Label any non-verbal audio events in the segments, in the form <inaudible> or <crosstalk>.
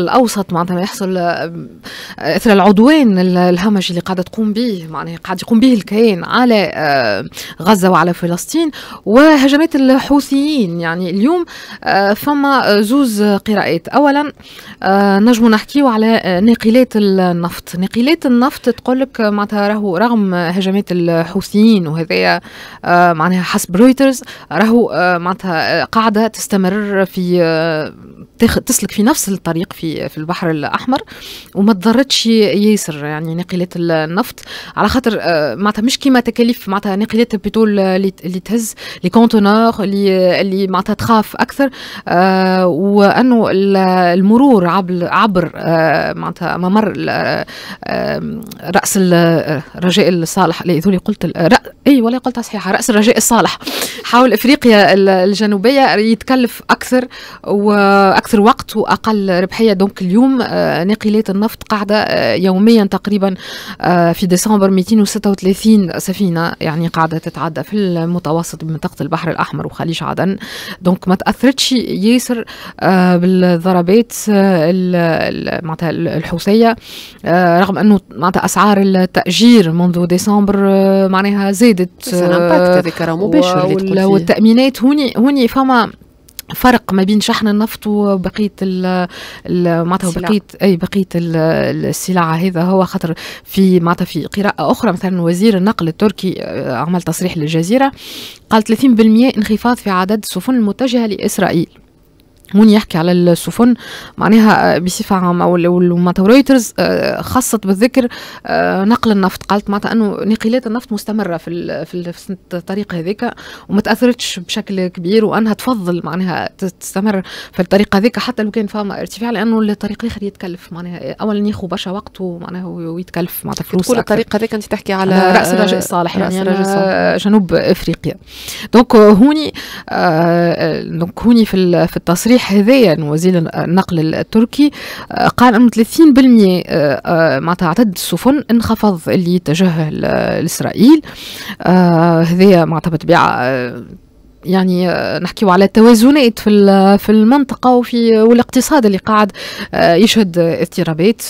الاوسط معناتها ما يحصل آه، اثر العدوان الهمجي اللي قاعده تقوم به معناها قاعد يقوم به الكيان على آه، غزه وعلى فلسطين وهجمات الحوثيين يعني اليوم آه، فما زوز قراءات اولا نجم نحكيو على ناقلات النفط ناقلات النفط تقول لك معناتها راهو رغم هجمات الحوثيين وهذا معناها حسب رويترز راهو معناتها قاعده تستمر في تسلك في نفس الطريق في في البحر الاحمر وما تضرتش ياسر يعني ناقلات النفط على خاطر آه، معناتها مش كيما تكاليف معناتها ناقلات البترول اللي تهز لي كونتونور اللي اللي معناتها تخاف اكثر آه، وانه المرور عبر عبر آه، معناتها ممر راس الرجاء الصالح ذولي قلت اي ولا قلتها صحيحه راس الرجاء الصالح حول افريقيا الجنوبيه يتكلف اكثر واكثر اكثر وقت واقل ربحيه دونك اليوم آه، ناقلات النفط قاعده آه، يوميا تقريبا آه، في ديسمبر 236 سفينه يعني قاعده تتعدى في المتوسط بمنطقه البحر الاحمر وخليج عدن دونك ما تاثرتش ياسر بالضربات معناتها الحوثيه رغم انه معناتها اسعار التاجير منذ ديسمبر معناها زادت هذيك مباشر والتامينات هوني هوني فما فرق ما بين شحن النفط وبقيه معناتها بقيه اي بقيه السلع هذا هو خطر في معناتها في قراءه اخرى مثلا وزير النقل التركي آه، عمل تصريح للجزيره قال 30% انخفاض في عدد السفن المتجهه لاسرائيل مون يحكي على السفن معناها آه، بصفة عامة والمعناتها رويترز آه، خاصت بالذكر آه، نقل النفط قالت معناتها أنه نقلات النفط مستمرة في في الطريق هذاك وما تأثرتش بشكل كبير وأنها تفضل معناها تستمر في الطريق هذاك حتى لو كان فما ارتفاع لأنه الطريق الآخر يتكلف معناها أولا ياخذ برشا وقت ومعناها ويتكلف معناتها فلوس تقول الطريق هذاك أنت تحكي على رأس الرجاء الصالح يعني رأس جنوب أفريقيا دونك هوني دونك هوني في التصريح صالح هذايا وزير النقل التركي آه، قال ان 30% آه، آه، معناتها عدد السفن انخفض اللي تجاه لإسرائيل هذايا معناتها بطبيعة يعني آه، نحكيو على التوازنات في في المنطقه وفي آه، والاقتصاد اللي قاعد آه، يشهد اضطرابات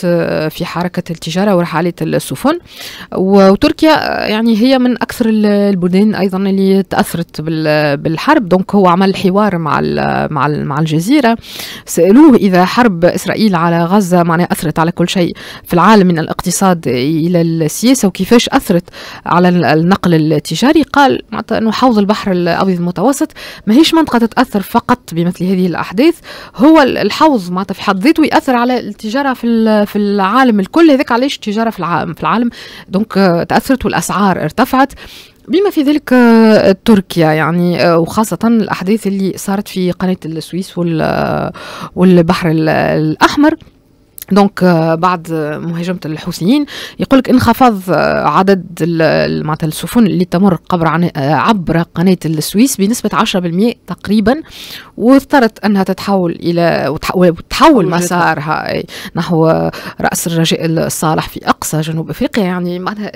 في حركه التجاره ورحاله السفن وتركيا يعني هي من اكثر البلدان ايضا اللي تاثرت بالحرب دونك هو عمل حوار مع مع مع الجزيره سالوه اذا حرب اسرائيل على غزه معناها اثرت على كل شيء في العالم من الاقتصاد الى السياسه وكيفاش اثرت على النقل التجاري قال معناتها انه حوض البحر الابيض المتوسط المتوسط ماهيش منطقة تتأثر فقط بمثل هذه الأحداث هو الحوض معناتها في حد ذاته يأثر على التجارة في في العالم الكل هذاك علاش التجارة في العالم في العالم دونك آه، تأثرت والأسعار ارتفعت بما في ذلك آه، تركيا يعني آه، وخاصة الأحداث اللي صارت في قناة السويس والبحر الأحمر دونك euh, بعد مهاجمة الحوثيين يقول لك انخفض آه، عدد معناتها السفن اللي تمر قبر آه، عبر قناة السويس بنسبة 10% تقريبا واضطرت انها تتحول الى وتحول مسارها نحو آه، راس الرجاء الصالح في اقصى جنوب افريقيا يعني معناتها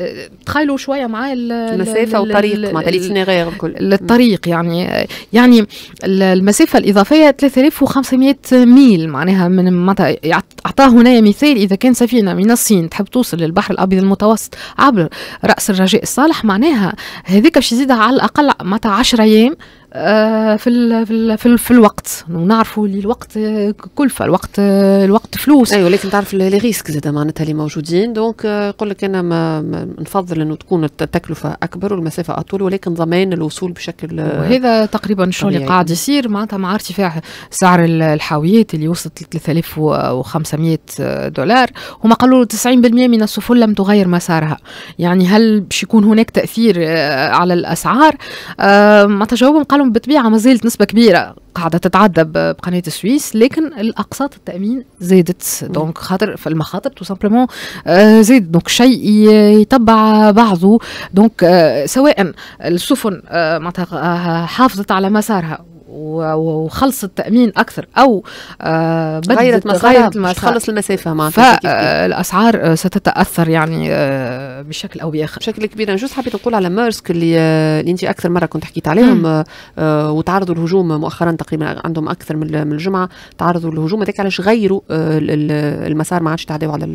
تخيلوا شوية معايا المسافة والطريق معناتها الاتنغير الكل الطريق يعني يعني المسافة الاضافية 3500 ميل معناها من معناتها اعطاهم هنايا مثال إذا كان سفينة من الصين تحب توصل للبحر الأبيض المتوسط عبر رأس الرجاء الصالح معناها هذيك باش يزيدها على الأقل متى 10 أيام آه، في الـ في الـ في, الـ في الوقت ونعرفوا اللي الوقت آه، كلفه الوقت آه، الوقت فلوس ايوه لكن تعرف لي ريسك زاد معناتها اللي موجودين دونك يقول لك انا ما نفضل انه تكون التكلفه اكبر والمسافه اطول ولكن ضمان الوصول بشكل وهذا تقريبا شو اللي قاعد يصير معناتها مع ارتفاع سعر الحاويات اللي وصلت ل 3500 دولار هما قالوا 90% من السفن لم تغير مسارها يعني هل باش يكون هناك تاثير على الاسعار ما تجاوبهم قالوا العالم بالطبيعه ما زالت نسبه كبيره قاعده تتعدى بقناه السويس لكن الاقساط التامين زادت دونك خاطر في المخاطر تو سامبلومون آه، زاد دونك شيء يتبع بعضه دونك آه، سواء السفن آه، معناتها حافظت على مسارها وخلص التامين اكثر او آه، غيرت مسارها تخلص المسافه مع فالاسعار آه، ستتاثر يعني آه، بشكل او باخر بشكل كبير انا جوز حبيت نقول على ميرسك اللي, اللي انت اكثر مره كنت حكيت عليهم وتعرضوا للهجوم مؤخرا تقريبا عندهم اكثر من الجمعه تعرضوا للهجوم هذاك علاش غيروا المسار ما عادش يتعداوا على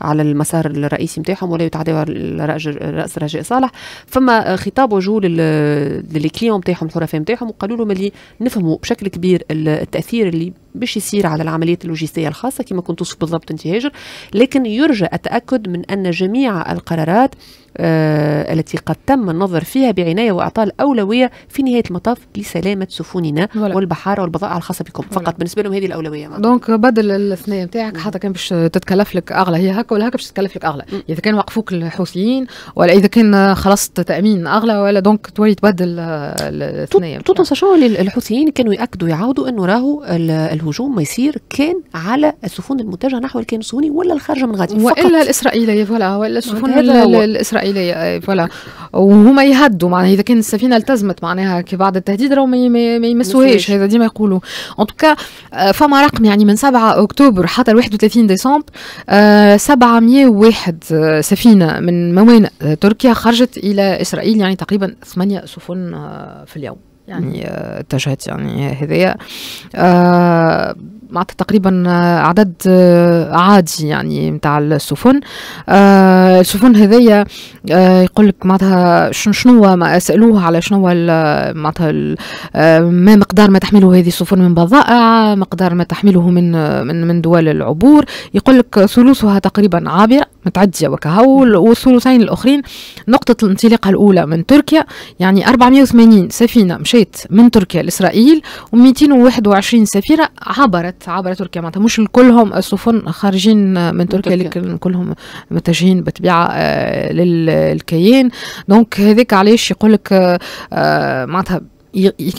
على المسار الرئيسي نتاعهم ولا يتعداوا على راس رجاء صالح فما خطاب وجهه للكليون نتاعهم الحرفاء نتاعهم وقالوا نحاولوا ملي نفهموا بشكل كبير التاثير اللي باش يصير على العمليات اللوجستيه الخاصه كما كنت توصف بالضبط انت هاجر لكن يرجى التاكد من ان جميع القرارات آه التي قد تم النظر فيها بعناية وإعطاء الأولوية في نهاية المطاف لسلامة سفننا والبحارة والبضائع الخاصة بكم ولا. فقط بالنسبة لهم هذه الأولوية دونك بدل الثنايا نتاعك حتى كان باش تتكلف لك أغلى هي هكا ولا هكا باش تتكلف لك أغلى إذا كان وقفوك الحوثيين ولا إذا كان خلصت تأمين أغلى ولا دونك تولي تبدل الثنايا توت الحوثيين كانوا يأكدوا يعاودوا أنه راهو الهجوم ما يصير كان على السفن المتجهة نحو الكيان الصهيوني ولا الخارجة من غادي وإلا الإسرائيلية فوالا وإلا السفن الإسرائيلية الاسرائيلي آه، فوالا وهما يهدوا معناها اذا كان السفينه التزمت معناها كي بعد التهديد راهو ما يمسوهاش هذا ديما يقولوا ان آه، توكا فما رقم يعني من 7 اكتوبر حتى 31 ديسمبر 701 آه، سفينه من موانئ تركيا خرجت الى اسرائيل يعني تقريبا ثمانيه سفن في اليوم يعني اتجهت يعني هذايا معناتها تقريبا آه، عدد آه، عادي يعني نتاع السفن آه السفن هذيا آه يقول لك معناتها شنو ما سالوه على شنو معناتها آه، ما مقدار ما تحمله هذه السفن من بضائع مقدار ما تحمله من من من دول العبور يقول لك ثلثها تقريبا عابره متعدية وكهو والثلثين الآخرين نقطة الانطلاقة الأولى من تركيا يعني 480 سفينة مشيت من تركيا لإسرائيل و221 سفينة عبرت عبر تركيا معناتها مش كلهم السفن خارجين من تركيا لكن كلهم متجهين بالطبيعة آه، للكيان دونك هذاك علاش يقول لك آه، معناتها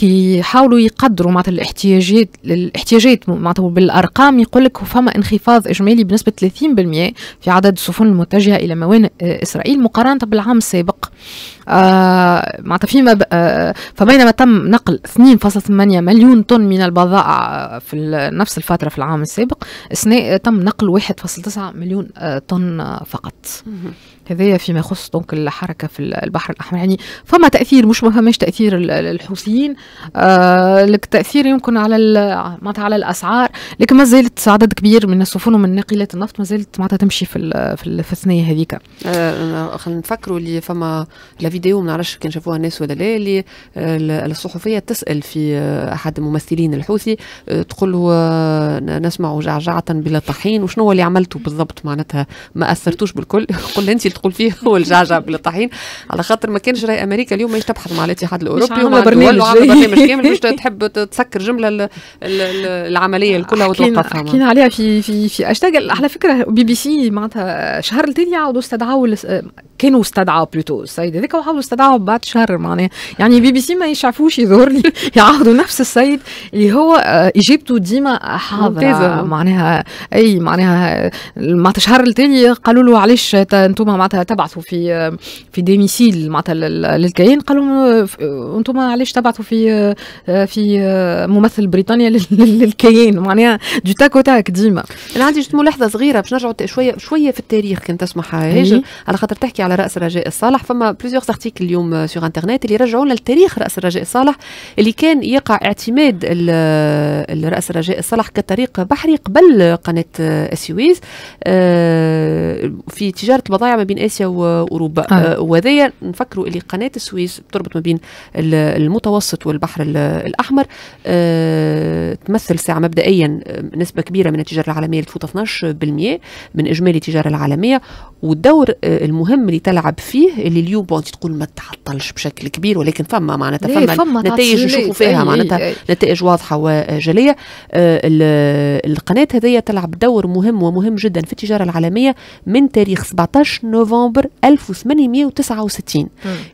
يحاولوا يقدروا معناتها الاحتياجات الاحتياجات معناتها بالارقام يقول لك فما انخفاض اجمالي بنسبه 30% في عدد السفن المتجهه الى موانئ آه، اسرائيل مقارنه بالعام السابق آه معناتها فيما آه فبينما تم نقل 2.8 مليون طن من البضائع آه، في نفس الفتره في العام السابق السنه آه، تم نقل 1.9 مليون آه طن فقط. هذايا فيما يخص دونك الحركه في البحر الاحمر يعني فما تاثير مش ما فماش تاثير الحوثيين آه لك تاثير يمكن على معناتها على الاسعار لكن ما زالت عدد كبير من السفن ومن ناقلات النفط ما زالت معناتها تمشي في في, الثنيه هذيك آه خلينا نفكروا اللي فما لا فيديو ما نعرفش كان شافوها الناس ولا لا اللي الصحفيه تسال في آه، احد ممثلين الحوثي آه، تقول له آه، نسمع جعجعه بلا طحين وشنو اللي عملته بالضبط معناتها ما اثرتوش بالكل <laughs> قل انت تقول فيه <laughs> هو الجعجع بالطحين على خاطر ما كانش راي امريكا اليوم ماهيش تبحث مع الاتحاد الاوروبي وما برنامج برنامج كامل باش <laughs> تحب تسكر جمله العمليه الكلها وتوقفها حكينا عليها في في في اشتاق على فكره بي بي سي معناتها شهر التالي عاودوا استدعوا كانوا استدعوا بلوتو السيد هذاك وعاودوا استدعوا بعد شهر معناها يعني بي بي سي ما يشعفوش يظهر لي <laughs> يعاودوا نفس السيد اللي هو اجابته آه، ديما حاضره معناها اي معناها معناتها شهر التالي قالوا له علاش انتم معناتها تبعثوا في في ديميسيل معناتها للكيان قالوا آه، انتم علاش تبعثوا في آه، في آه، ممثل بريطانيا <laughs> للكيان معناها دو تاك وتاك ديما انا عندي جت ملاحظه صغيره باش نرجعوا شويه شويه في التاريخ كنت تسمح هاجر إيه. على خاطر تحكي على راس الرجاء الصالح فما بليزيور ارتيكل اليوم سور انترنت اللي يرجعونا للتاريخ راس الرجاء الصالح اللي كان يقع اعتماد راس الرجاء الصالح كطريق بحري قبل قناه السويس في تجاره البضائع ما بين بين اسيا واوروبا آه. آه. وهذايا نفكروا اللي قناه السويس تربط ما بين المتوسط والبحر الاحمر آه تمثل ساعه مبدئيا آه، نسبه كبيره من التجاره العالميه اللي تفوت 12% من اجمالي التجاره العالميه والدور آه، المهم اللي تلعب فيه اللي اليوم بونت تقول ما تعطلش بشكل كبير ولكن فما معناتها إيه، فما, نتائج نشوفوا فيها إيه، معناتها إيه، نتائج واضحه وجليه آه القناه هذه تلعب دور مهم ومهم جدا في التجاره العالميه من تاريخ 17 نوفمبر نوفمبر 1869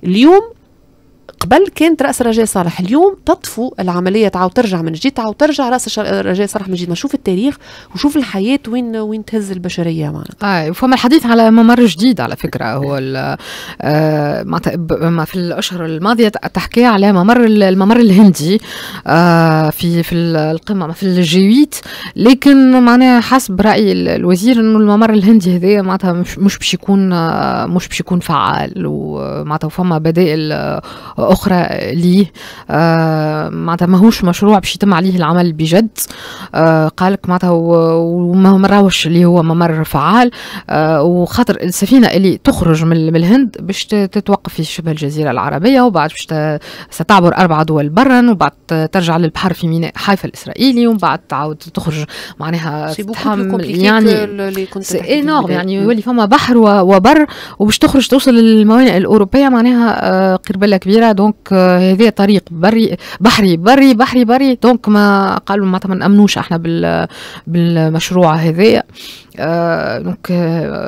اليوم قبل كانت راس رجاء صالح اليوم تطفو العمليه تعاود ترجع من جديد تعاود ترجع راس رجاء صالح من جديد ما التاريخ وشوف الحياه وين وين تهز البشريه معنا اه فما الحديث على ممر جديد على فكره هو آه، ما في الاشهر الماضيه تحكي على ممر الممر الهندي آه، في في القمه في الجي 8 لكن معناها حسب راي الوزير انه الممر الهندي هذايا معناتها مش مش باش يكون آه، مش باش يكون فعال ومعناتها فما بدائل اخرى ليه آه، معناتها ماهوش مشروع باش يتم عليه العمل بجد آه، قالك معناتها وما مراوش اللي هو ممر فعال آه، وخاطر السفينه اللي تخرج من الهند باش تتوقف في شبه الجزيره العربيه وبعد باش ستعبر اربع دول برا وبعد ترجع للبحر في ميناء حيفا الاسرائيلي ومن بعد تعاود تخرج معناها يعني سي انورم يعني يولي فما بحر وبر وباش تخرج توصل للموانئ الاوروبيه معناها قربله كبيره دونك آه، هذا طريق بري بحري بري بحري بري دونك ما قالوا ما نامنوش احنا بالمشروع هذايا دونك آه،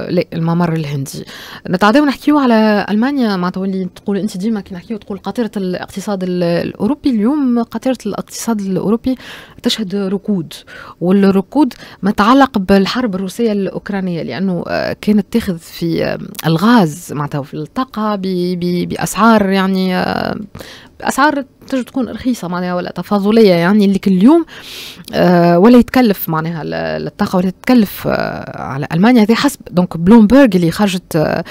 آه، لا الممر الهندي نتعداو نحكيو على المانيا مع تولي تقول انت ديما كي نحكيو تقول قاطره الاقتصاد الاوروبي اليوم قاطره الاقتصاد الاوروبي تشهد ركود والركود متعلق بالحرب الروسيه الاوكرانيه لانه آه، كانت تاخذ في الغاز معناتها في الطاقه باسعار يعني اسعار تجد تكون رخيصه معناها ولا تفاضليه يعني اللي كل يوم آه ولا يتكلف معناها الطاقه ولا تتكلف آه على المانيا هذه حسب دونك بلومبرغ اللي خرجت آه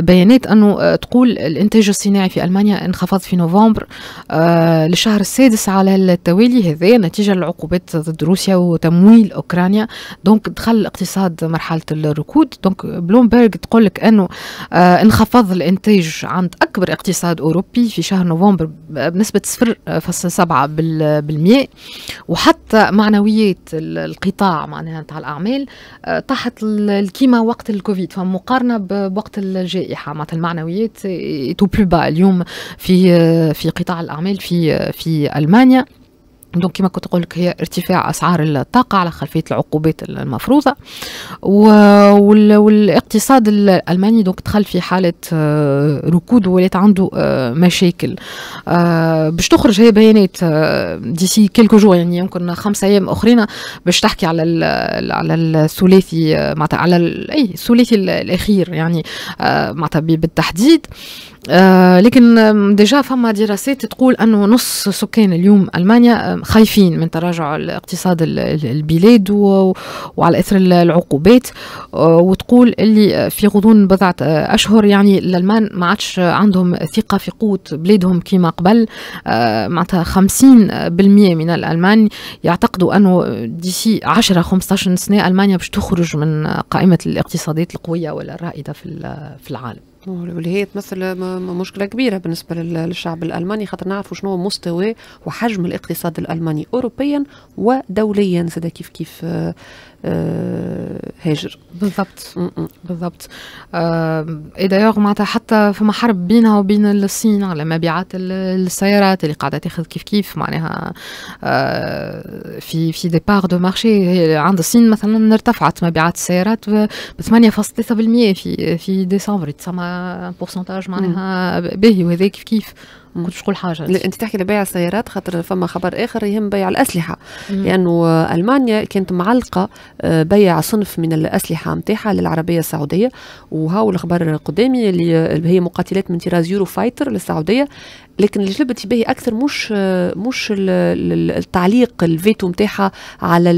بيانات انه آه، تقول الانتاج الصناعي في المانيا انخفض في نوفمبر آه، للشهر السادس على التوالي هذا نتيجه للعقوبات ضد روسيا وتمويل اوكرانيا دونك دخل الاقتصاد مرحله الركود دونك بلومبرغ تقول لك انه آه، انخفض الانتاج عند اكبر اقتصاد اوروبي في شهر نوفمبر بنسبة 0.7 بالمئة وحتى معنويات القطاع معناها نتاع الأعمال تحت آه، الكيما وقت الكوفيد فمقارنة بوقت الجائحة معناتها المعنويات تو بلو با اليوم في آه، في قطاع الأعمال في آه، في ألمانيا دونك كما كنت نقول لك هي ارتفاع اسعار الطاقه على خلفيه العقوبات المفروضه والاقتصاد الالماني دونك دخل في حاله آه، ركود ولات عنده آه، مشاكل آه، باش تخرج هي بيانات ديسي كيلكو جو يعني يمكن خمسة ايام اخرين باش تحكي على على الثلاثي معناتها على اي الثلاثي الاخير يعني معناتها بالتحديد آه، لكن ديجا فما دراسات تقول انه نص سكان اليوم المانيا خايفين من تراجع الاقتصاد البلاد وعلى اثر العقوبات آه، وتقول اللي في غضون بضعه آه، اشهر يعني الالمان ما عادش عندهم ثقه في قوه بلادهم كما قبل معناتها 50% من الالمان يعتقدوا انه ديسي 10 15 سنه المانيا باش تخرج من قائمه الاقتصادات القويه والرائده في العالم هي تمثل مشكله كبيره بالنسبه للشعب الالماني خاطر نعرفوا شنو هو مستوى وحجم الاقتصاد الالماني اوروبيا ودوليا زاد كيف كيف آه، آه، هاجر بالضبط بالضبط آه، اي دايوغ معناتها حتى فما حرب بينها وبين الصين على مبيعات السيارات اللي قاعده تاخذ كيف كيف معناها آه، في في دي بار دو مارشي عند الصين مثلا ارتفعت مبيعات السيارات ب 8.3% في في ديسمبر تسمى بورسنتاج معناها باهي وهذا كيف كيف كنت تقول حاجه انت تحكي لبيع السيارات خاطر فما خبر اخر يهم بيع الاسلحه لانه يعني المانيا كانت معلقه آه، بيع صنف من الاسلحه نتاعها للعربيه السعوديه وهاو الخبر قدامي اللي هي مقاتلات من طراز يورو فايتر للسعوديه لكن اللي جلبت به اكثر مش مش التعليق الفيتو نتاعها على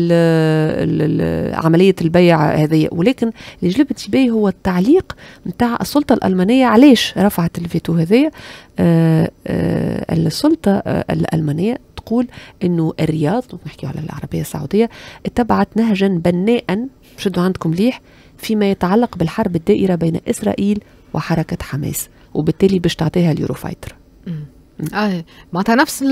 عمليه البيع هذه ولكن اللي جلبت به هو التعليق نتاع السلطه الالمانيه علاش رفعت الفيتو هذه آه، آه، السلطه آه، الالمانيه تقول انه الرياض نحكيو على العربيه السعوديه اتبعت نهجا بناء شدوا عندكم مليح فيما يتعلق بالحرب الدائره بين اسرائيل وحركه حماس وبالتالي باش تعطيها اليوروفايتر Mm. اه معناتها نفس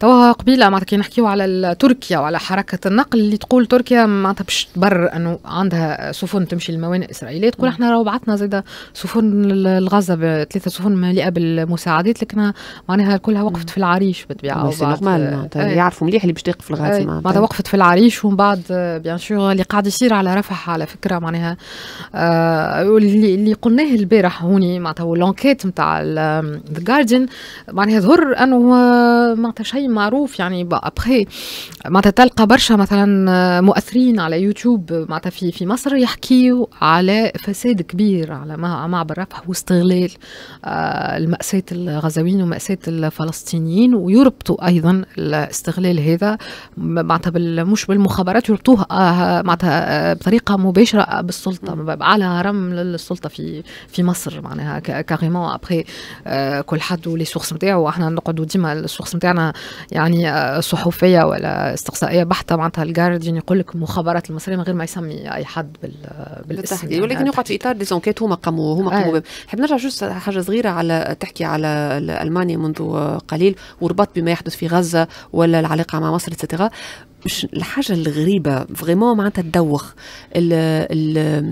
توا قبيله معناتها كي نحكيو على تركيا وعلى حركه النقل اللي تقول تركيا معناتها باش تبرر انه عندها سفن تمشي للموانئ الاسرائيليه تقول احنا راهو بعثنا زاده سفن لغزه بثلاثه سفن مليئه بالمساعدات لكن معناها كلها وقفت في العريش بالطبيعه سي نورمال آه، آه. يعرفوا مليح اللي باش توقف الغاز آه، معناتها وقفت في العريش ومن بعد بيان سور اللي قاعد يصير على رفح على فكره معناها اللي قلناه البارح هوني معناتها لونكيت نتاع ذا جارديان معناها يظهر انه معناتها شيء معروف يعني ابخي معناتها تلقى برشا مثلا مؤثرين على يوتيوب معناتها في في مصر يحكيوا على فساد كبير على معبر رفح واستغلال آه، المأساة الغزاويين ومأساة الفلسطينيين ويربطوا ايضا الاستغلال هذا معناتها مش بالمخابرات يربطوه آه، معناتها آه، بطريقه مباشره بالسلطه على هرم السلطه في في مصر معناها كاريمون ابخي كل حد ولي سورس نتاعو احنا نقعدوا ديما الشخص نتاعنا يعني آه، صحفيه ولا استقصائيه بحته معناتها الجارديان يقول لك المخابرات المصريه من غير ما يسمي اي حد بال بالاسم يعني ولكن يقعد في اطار دي زونكيت هما قاموا هما آه. قاموا آه. نرجع جوست حاجه صغيره على تحكي على المانيا منذ قليل وربط بما يحدث في غزه ولا العلاقه مع مصر اتسيتيرا مش الحاجه الغريبه فريمون معناتها تدوخ ال ال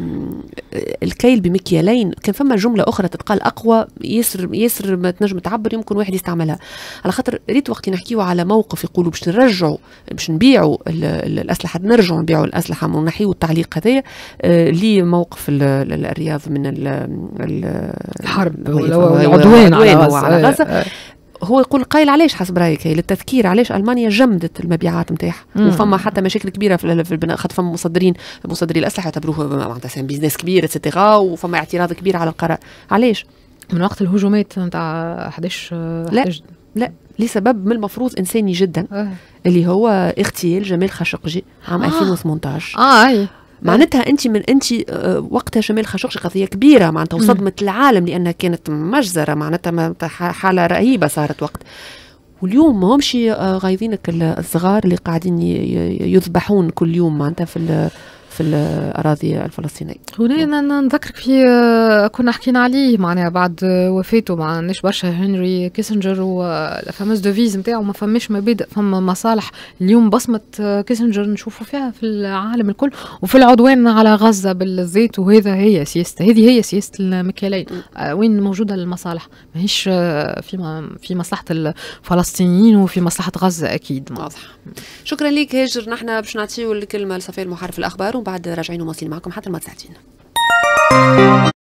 الكيل بمكيالين كان فما جمله اخرى تتقال اقوى ياسر ياسر ما تنجم تعبر يمكن واحد يستعملها على خاطر ريت وقت نحكيو على موقف يقولوا باش نرجعوا باش نبيعوا الاسلحه نرجعوا نبيعوا الاسلحه ونحيوا التعليق هذايا آه، لي موقف الرياض من ال الحرب والعدوان على غزه آه، آه. هو يقول قايل علاش حسب رايك هي للتذكير علاش المانيا جمدت المبيعات نتاعها وفما حتى مشاكل كبيره في البناء خاطر فما مصدرين مصدري الاسلحه يعتبروه معناتها بيزنس كبير اتسيتيرا وفما اعتراض كبير على القرار علاش؟ من وقت الهجومات نتاع 11 لا لا لسبب من المفروض انساني جدا أه. اللي هو اغتيال جمال خاشقجي عام آه. 2018 اه اي معناتها انت من انت آه، وقتها شمال خاشقجي قضيه كبيره معناتها وصدمت العالم لانها كانت مجزره معناتها حاله رهيبه صارت وقت واليوم ما همش آه، غايضينك الصغار اللي قاعدين يذبحون كل يوم معناتها في في الأراضي الفلسطينية هنا نعم. نذكرك في آه، كنا حكينا عليه معناها بعد وفاته مع نش برشا هنري كيسنجر والفاموس آه، دوفيز نتاعو ما فماش مبادئ فما مصالح اليوم بصمة آه، كيسنجر نشوفوا فيها في العالم الكل وفي العدوان على غزة بالزيت وهذا هي سياسته هذه هي سياسة المكيالين نعم. وين موجودة المصالح ماهيش في في مصلحة الفلسطينيين وفي مصلحة غزة أكيد واضح شكرا لك هاجر نحن باش نعطيو الكلمة لصفية المحارف الأخبار وبعد راجعين ومواصلين معكم حتى المتساعدين